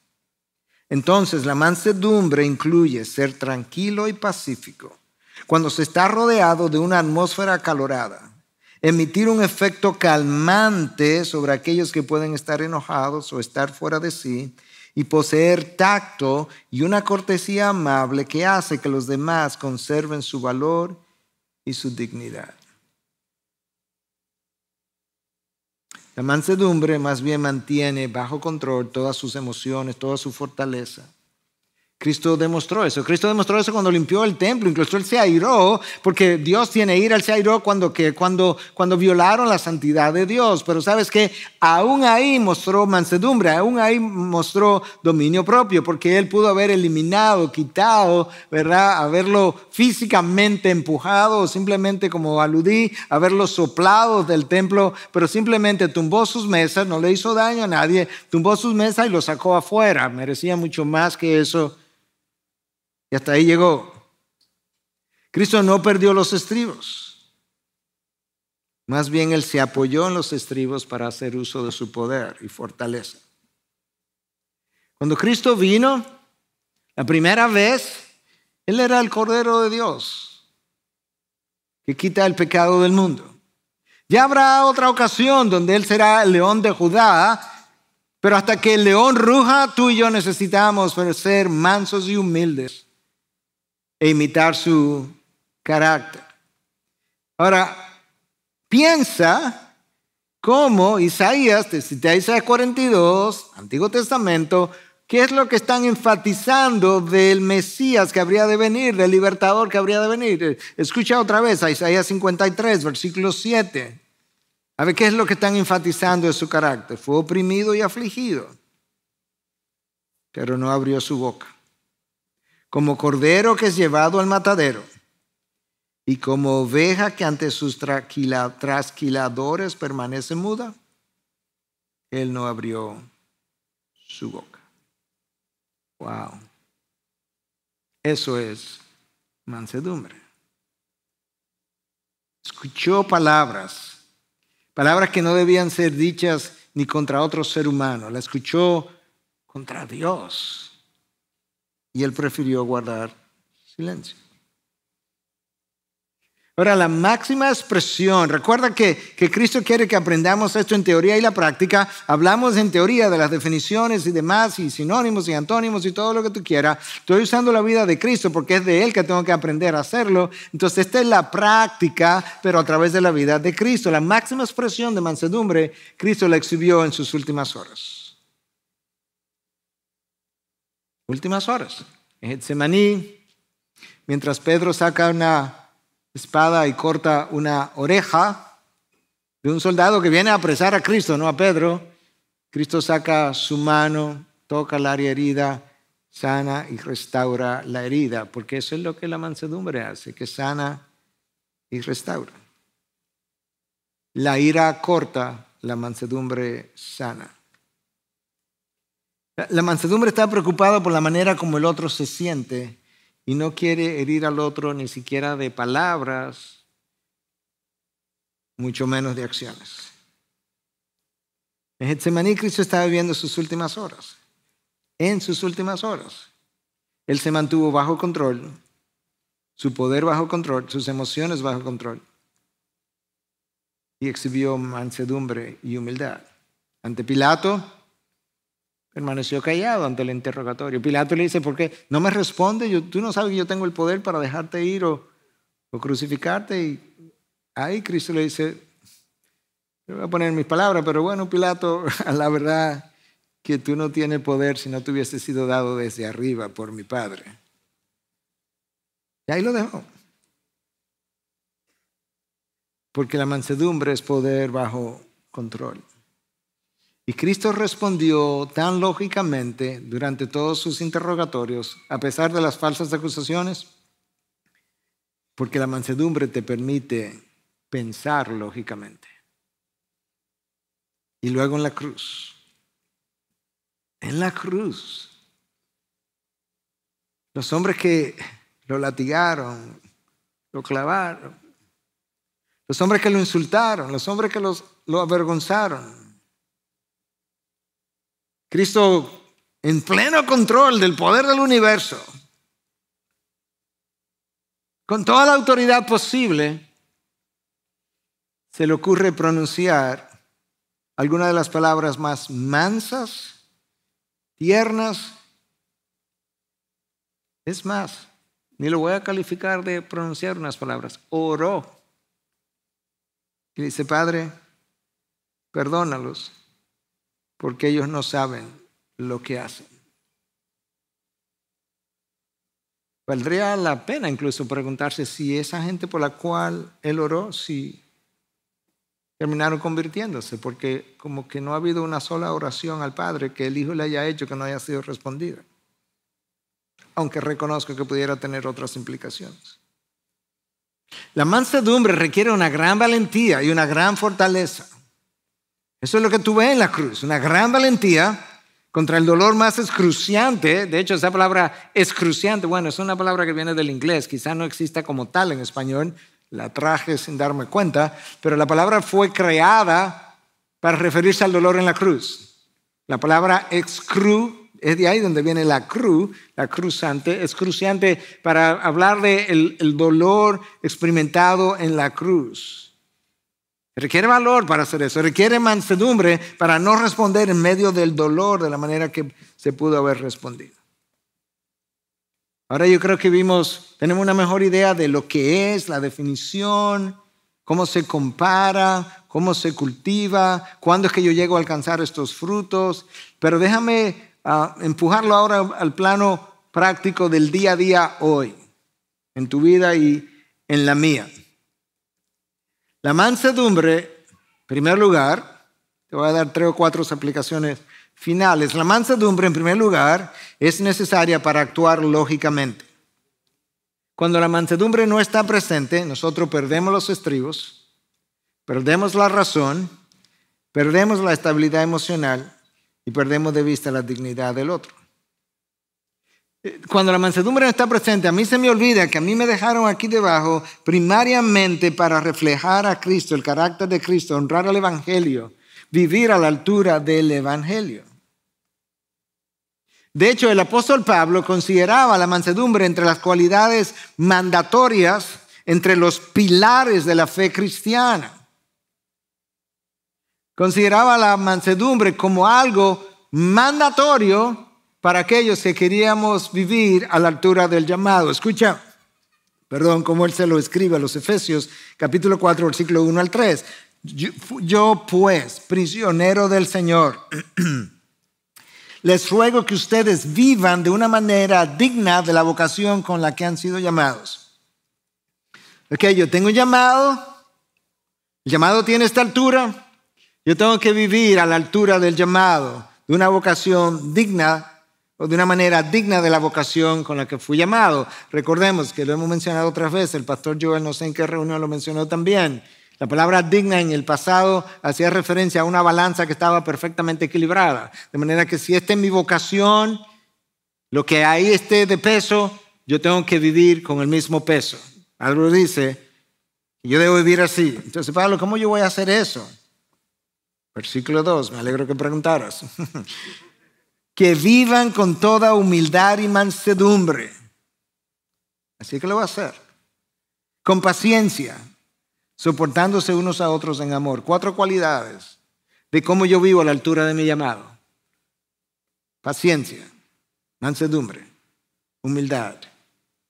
Entonces, la mansedumbre incluye ser tranquilo y pacífico. Cuando se está rodeado de una atmósfera acalorada, emitir un efecto calmante sobre aquellos que pueden estar enojados o estar fuera de sí, y poseer tacto y una cortesía amable que hace que los demás conserven su valor y su dignidad. La mansedumbre más bien mantiene bajo control todas sus emociones, toda su fortaleza Cristo demostró eso. Cristo demostró eso cuando limpió el templo. Incluso él se airó, porque Dios tiene ira, él se airó cuando, que cuando, cuando violaron la santidad de Dios. Pero sabes que aún ahí mostró mansedumbre, aún ahí mostró dominio propio, porque él pudo haber eliminado, quitado, ¿verdad? Haberlo físicamente empujado, simplemente como aludí, haberlo soplado del templo, pero simplemente tumbó sus mesas, no le hizo daño a nadie, tumbó sus mesas y lo sacó afuera. Merecía mucho más que eso y hasta ahí llegó. Cristo no perdió los estribos. Más bien Él se apoyó en los estribos para hacer uso de su poder y fortaleza. Cuando Cristo vino, la primera vez, Él era el Cordero de Dios, que quita el pecado del mundo. Ya habrá otra ocasión donde Él será el león de Judá, pero hasta que el león ruja, tú y yo necesitamos ser mansos y humildes e imitar su carácter. Ahora, piensa cómo Isaías, de Isaías 42, Antiguo Testamento, ¿Qué es lo que están enfatizando del Mesías que habría de venir, del libertador que habría de venir? Escucha otra vez a Isaías 53, versículo 7. A ver, ¿qué es lo que están enfatizando de su carácter? Fue oprimido y afligido, pero no abrió su boca como cordero que es llevado al matadero, y como oveja que ante sus trasquiladores permanece muda, él no abrió su boca. Wow. Eso es mansedumbre. Escuchó palabras, palabras que no debían ser dichas ni contra otro ser humano, la escuchó contra Dios y él prefirió guardar silencio. Ahora, la máxima expresión, recuerda que, que, Cristo quiere que aprendamos esto en teoría y la práctica. Hablamos en teoría de las definiciones y demás, y sinónimos y antónimos y todo lo que tú quieras. Estoy usando la vida de Cristo porque es de Él que tengo que aprender a hacerlo. Entonces, esta es la práctica, pero a través de la vida de Cristo. La máxima expresión de mansedumbre, Cristo la exhibió en sus últimas horas. últimas horas, en Getsemaní, mientras Pedro saca una espada y corta una oreja de un soldado que viene a apresar a Cristo, no a Pedro. Cristo saca su mano, toca la área herida, sana y restaura la herida, porque eso es lo que la mansedumbre hace, que sana y restaura. La ira corta, la mansedumbre sana. La mansedumbre está preocupada por la manera como el otro se siente y no quiere herir al otro ni siquiera de palabras, mucho menos de acciones. En Getsemaní Cristo estaba viviendo sus últimas horas, en sus últimas horas. Él se mantuvo bajo control, su poder bajo control, sus emociones bajo control y exhibió mansedumbre y humildad. Ante Pilato, Permaneció callado ante el interrogatorio. Pilato le dice, ¿por qué? No me responde, tú no sabes que yo tengo el poder para dejarte ir o, crucificarte. Y ahí Cristo le dice, yo voy a poner mis palabras, pero bueno, Pilato, la verdad que tú no tienes poder si no te hubiese sido dado desde arriba por mi Padre. Y ahí lo dejó. Porque la mansedumbre es poder bajo control. Y Cristo respondió tan lógicamente durante todos sus interrogatorios, a pesar de las falsas acusaciones, porque la mansedumbre te permite pensar lógicamente. Y luego en la cruz, en la cruz, los hombres que lo latigaron, lo clavaron, los hombres que lo insultaron, los hombres que lo avergonzaron, Cristo en pleno control del poder del universo, con toda la autoridad posible, se le ocurre pronunciar alguna de las palabras más mansas, tiernas. Es más, ni lo voy a calificar de pronunciar unas palabras. Oró. Y dice, Padre, perdónalos porque ellos no saben lo que hacen. Valdría la pena incluso preguntarse si esa gente por la cual él oró, si terminaron convirtiéndose, porque como que no ha habido una sola oración al Padre que el Hijo le haya hecho que no haya sido respondida, aunque reconozco que pudiera tener otras implicaciones. La mansedumbre requiere una gran valentía y una gran fortaleza. Eso es lo que tuve en la cruz, una gran valentía contra el dolor más excruciante. De hecho, esa palabra excruciante, bueno, es una palabra que viene del inglés, quizá no exista como tal en español, la traje sin darme cuenta, pero la palabra fue creada para referirse al dolor en la cruz. La palabra excru es de ahí donde viene la cruz, la cruzante, excruciante, para hablar del el dolor experimentado en la cruz. Requiere valor para hacer eso, requiere mansedumbre para no responder en medio del dolor de la manera que se pudo haber respondido. Ahora yo creo que vimos, tenemos una mejor idea de lo que es la definición, cómo se compara, cómo se cultiva, cuándo es que yo llego a alcanzar estos frutos, pero déjame ah, empujarlo ahora al plano práctico del día a día hoy, en tu vida y en la mía. La mansedumbre, en primer lugar, te voy a dar tres o cuatro aplicaciones finales. La mansedumbre, en primer lugar, es necesaria para actuar lógicamente. Cuando la mansedumbre no está presente, nosotros perdemos los estribos, perdemos la razón, perdemos la estabilidad emocional y perdemos de vista la dignidad del otro cuando la mansedumbre no está presente, a mí se me olvida que a mí me dejaron aquí debajo primariamente para reflejar a Cristo, el carácter de Cristo, honrar al Evangelio, vivir a la altura del Evangelio. De hecho, el apóstol Pablo consideraba la mansedumbre entre las cualidades mandatorias, entre los pilares de la fe cristiana. Consideraba la mansedumbre como algo mandatorio para aquellos que queríamos vivir a la altura del llamado. Escucha, perdón, como él se lo escribe a los Efesios, capítulo 4, versículo 1 al 3. Yo, pues, prisionero del Señor, les ruego que ustedes vivan de una manera digna de la vocación con la que han sido llamados. Ok, yo tengo un llamado, el llamado tiene esta altura, yo tengo que vivir a la altura del llamado, de una vocación digna o de una manera digna de la vocación con la que fui llamado. Recordemos que lo hemos mencionado otras veces, el pastor Joel, no sé en qué reunión lo mencionó también. La palabra digna en el pasado hacía referencia a una balanza que estaba perfectamente equilibrada. De manera que si esta es mi vocación, lo que ahí esté de peso, yo tengo que vivir con el mismo peso. Algo dice, yo debo vivir así. Entonces, Pablo, ¿cómo yo voy a hacer eso? Versículo 2, me alegro que preguntaras. que vivan con toda humildad y mansedumbre. Así que lo va a hacer. Con paciencia, soportándose unos a otros en amor. Cuatro cualidades de cómo yo vivo a la altura de mi llamado. Paciencia, mansedumbre, humildad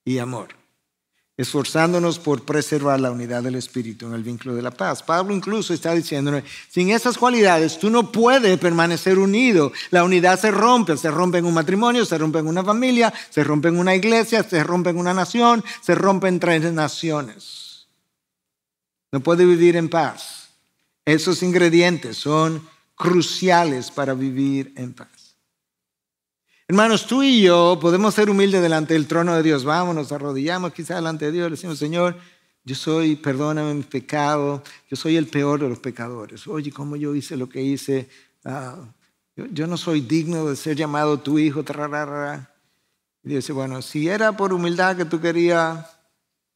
y amor esforzándonos por preservar la unidad del Espíritu en el vínculo de la paz. Pablo incluso está diciéndonos, sin esas cualidades tú no puedes permanecer unido, la unidad se rompe, se rompe en un matrimonio, se rompe en una familia, se rompe en una iglesia, se rompe en una nación, se rompe tres naciones. No puede vivir en paz. Esos ingredientes son cruciales para vivir en paz. Hermanos, tú y yo podemos ser humildes delante del trono de Dios. Vámonos, arrodillamos quizás delante de Dios, le decimos, Señor, yo soy, perdóname mi pecado, yo soy el peor de los pecadores. Oye, ¿cómo yo hice lo que hice? Ah, yo, no soy digno de ser llamado tu hijo. Y dice, bueno, si era por humildad que tú querías,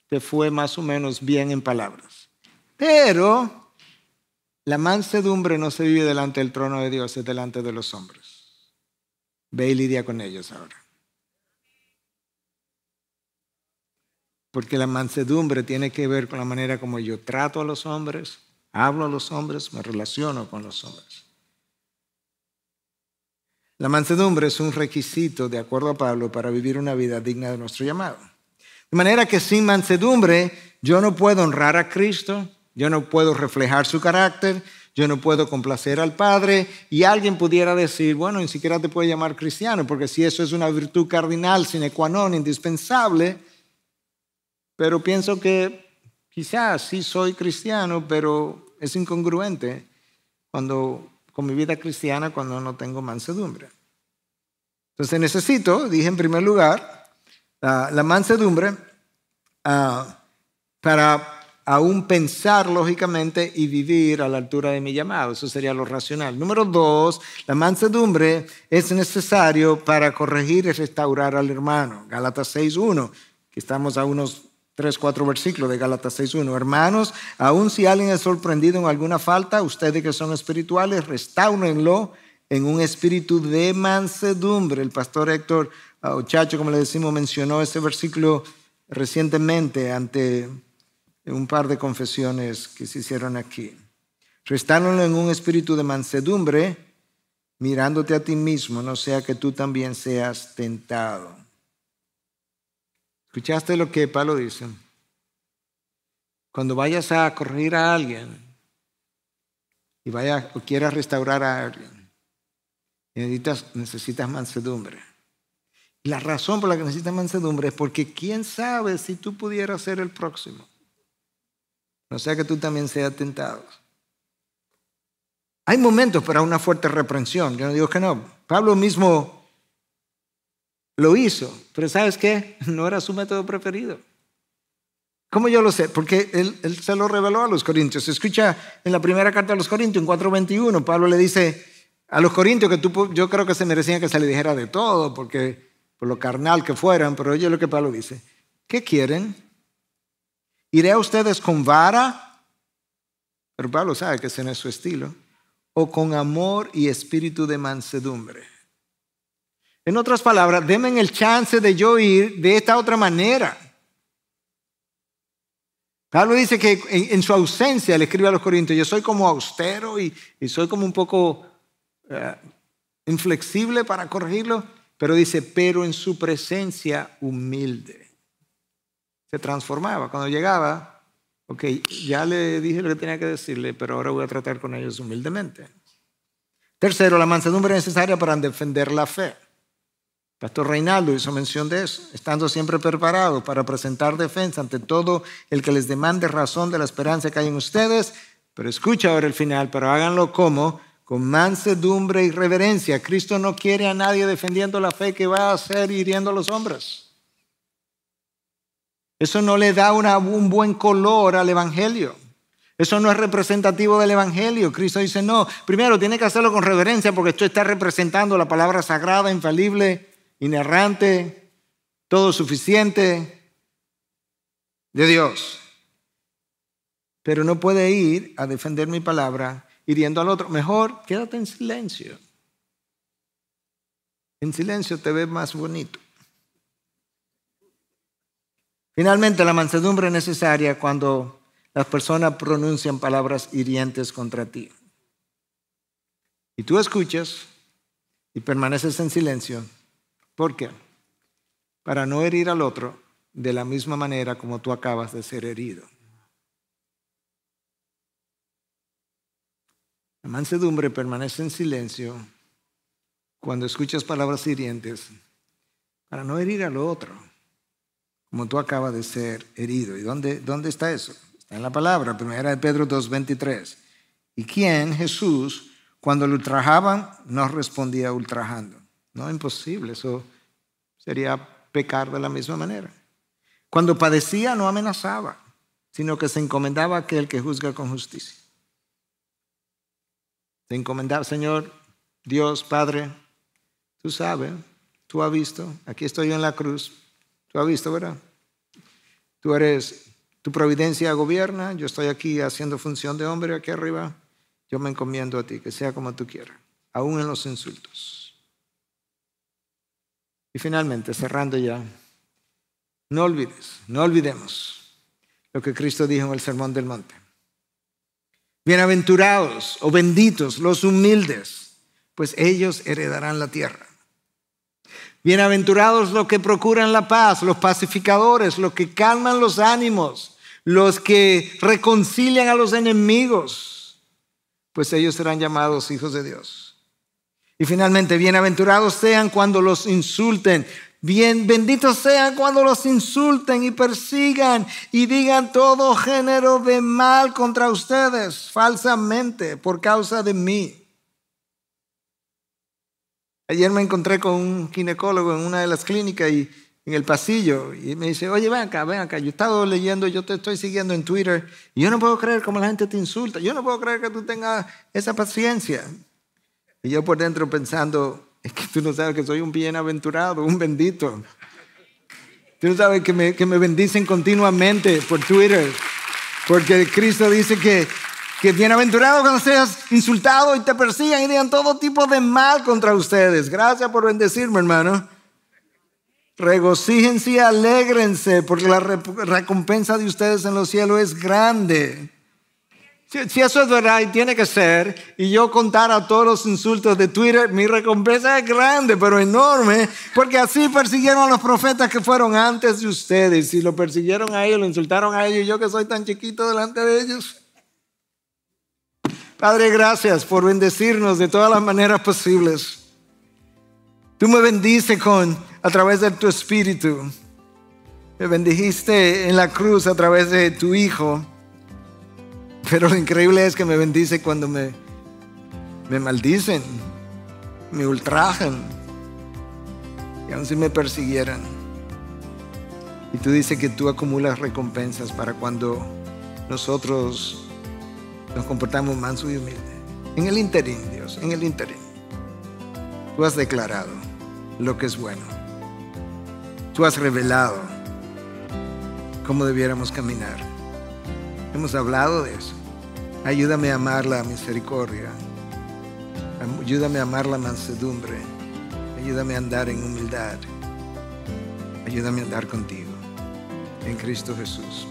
te fue más o menos bien en palabras. Pero la mansedumbre no se vive delante del trono de Dios, es delante de los hombres. Ve y lidia con ellos ahora. Porque la mansedumbre tiene que ver con la manera como yo trato a los hombres, hablo a los hombres, me relaciono con los hombres. La mansedumbre es un requisito, de acuerdo a Pablo, para vivir una vida digna de nuestro llamado. De manera que sin mansedumbre yo no puedo honrar a Cristo, yo no puedo reflejar su carácter, yo no puedo complacer al Padre. Y alguien pudiera decir, bueno, ni siquiera te puede llamar cristiano, porque si eso es una virtud cardinal, sine qua non, indispensable, pero pienso que quizás sí soy cristiano, pero es incongruente cuando, con mi vida cristiana cuando no tengo mansedumbre. Entonces necesito, dije en primer lugar, la mansedumbre ah, para aún pensar lógicamente y vivir a la altura de mi llamado. Eso sería lo racional. Número dos, la mansedumbre es necesario para corregir y restaurar al hermano. Gálatas 6.1, que estamos a unos 3, 4 versículos de Gálatas 6.1. Hermanos, aún si alguien es sorprendido en alguna falta, ustedes que son espirituales, restáurenlo en un espíritu de mansedumbre. El pastor Héctor ah, Ochacho, como le decimos, mencionó ese versículo recientemente ante un par de confesiones que se hicieron aquí. Restáronlo en un espíritu de mansedumbre, mirándote a ti mismo, no sea que tú también seas tentado. ¿Escuchaste lo que Pablo dice? Cuando vayas a corregir a alguien y vaya, o quieras restaurar a alguien, necesitas, necesitas mansedumbre. La razón por la que necesitas mansedumbre es porque quién sabe si tú pudieras ser el próximo no sea que tú también seas tentado. Hay momentos para una fuerte reprensión, yo no digo que no. Pablo mismo lo hizo, pero ¿sabes qué? No era su método preferido. ¿Cómo yo lo sé? Porque él, se lo reveló a los corintios. Se escucha en la primera carta a los corintios, en 4.21, Pablo le dice a los corintios que tú, yo creo que se merecía que se le dijera de todo, porque por lo carnal que fueran, pero oye lo que Pablo dice. ¿Qué quieren? ¿Iré a ustedes con vara? Pero Pablo sabe que ese no es su estilo. O con amor y espíritu de mansedumbre. En otras palabras, denme el chance de yo ir de esta otra manera. Pablo dice que en, su ausencia le escribe a los corintios, yo soy como austero y, soy como un poco eh, inflexible para corregirlo, pero dice, pero en su presencia humilde se transformaba. Cuando llegaba, ok, ya le dije lo que tenía que decirle, pero ahora voy a tratar con ellos humildemente. Tercero, la mansedumbre necesaria para defender la fe. Pastor Reinaldo hizo mención de eso, estando siempre preparado para presentar defensa ante todo el que les demande razón de la esperanza que hay en ustedes. Pero escucha ahora el final, pero háganlo como con mansedumbre y reverencia. Cristo no quiere a nadie defendiendo la fe que va a hacer hiriendo a los hombres. Eso no le da un buen color al Evangelio. Eso no es representativo del Evangelio. Cristo dice, no, primero tiene que hacerlo con reverencia porque esto está representando la palabra sagrada, infalible, inerrante, todo suficiente de Dios. Pero no puede ir a defender mi palabra hiriendo al otro. Mejor quédate en silencio. En silencio te ves más bonito. Finalmente, la mansedumbre es necesaria cuando las personas pronuncian palabras hirientes contra ti. Y tú escuchas y permaneces en silencio. ¿Por qué? Para no herir al otro de la misma manera como tú acabas de ser herido. La mansedumbre permanece en silencio cuando escuchas palabras hirientes para no herir al otro como tú acabas de ser herido. ¿Y dónde, dónde está eso? Está en la palabra, primera de Pedro 2.23. ¿Y quién, Jesús, cuando lo ultrajaban, no respondía ultrajando? No, imposible, eso sería pecar de la misma manera. Cuando padecía, no amenazaba, sino que se encomendaba a aquel que juzga con justicia. Se encomendaba, Señor, Dios, Padre, tú sabes, tú has visto, aquí estoy yo en la cruz, tú has visto, ¿verdad? Tú eres, tu providencia gobierna, yo estoy aquí haciendo función de hombre aquí arriba, yo me encomiendo a ti, que sea como tú quieras, aún en los insultos. Y finalmente, cerrando ya, no olvides, no olvidemos lo que Cristo dijo en el Sermón del Monte. Bienaventurados o benditos los humildes, pues ellos heredarán la tierra. Bienaventurados los que procuran la paz, los pacificadores, los que calman los ánimos, los que reconcilian a los enemigos, pues ellos serán llamados hijos de Dios. Y finalmente, bienaventurados sean cuando los insulten. Bien, benditos sean cuando los insulten y persigan y digan todo género de mal contra ustedes falsamente por causa de mí. Ayer me encontré con un ginecólogo en una de las clínicas y en el pasillo y me dice, oye, ven acá, ven acá, yo he estado leyendo, yo te estoy siguiendo en Twitter y yo no puedo creer cómo la gente te insulta, yo no puedo creer que tú tengas esa paciencia. Y yo por dentro pensando, es que tú no sabes que soy un bienaventurado, un bendito. Tú no sabes que me, que me bendicen continuamente por Twitter, porque Cristo dice que que bienaventurado cuando seas insultado y te persigan y digan todo tipo de mal contra ustedes. Gracias por bendecirme, hermano. Regocíjense y alégrense, porque la recompensa de ustedes en los cielos es grande. Si, eso es verdad y tiene que ser, y yo contara todos los insultos de Twitter, mi recompensa es grande, pero enorme, porque así persiguieron a los profetas que fueron antes de ustedes. Y lo persiguieron a ellos, lo insultaron a ellos, y yo que soy tan chiquito delante de ellos. Padre, gracias por bendecirnos de todas las maneras posibles. Tú me bendices con, a través de tu espíritu. Me bendijiste en la cruz a través de tu Hijo. Pero lo increíble es que me bendice cuando me, me maldicen, me ultrajan y aun si me persiguieran. Y tú dices que tú acumulas recompensas para cuando nosotros nos comportamos manso y humilde. En el interín, Dios, en el interín. Tú has declarado lo que es bueno. Tú has revelado cómo debiéramos caminar. Hemos hablado de eso. Ayúdame a amar la misericordia. Ayúdame a amar la mansedumbre. Ayúdame a andar en humildad. Ayúdame a andar contigo. En Cristo Jesús.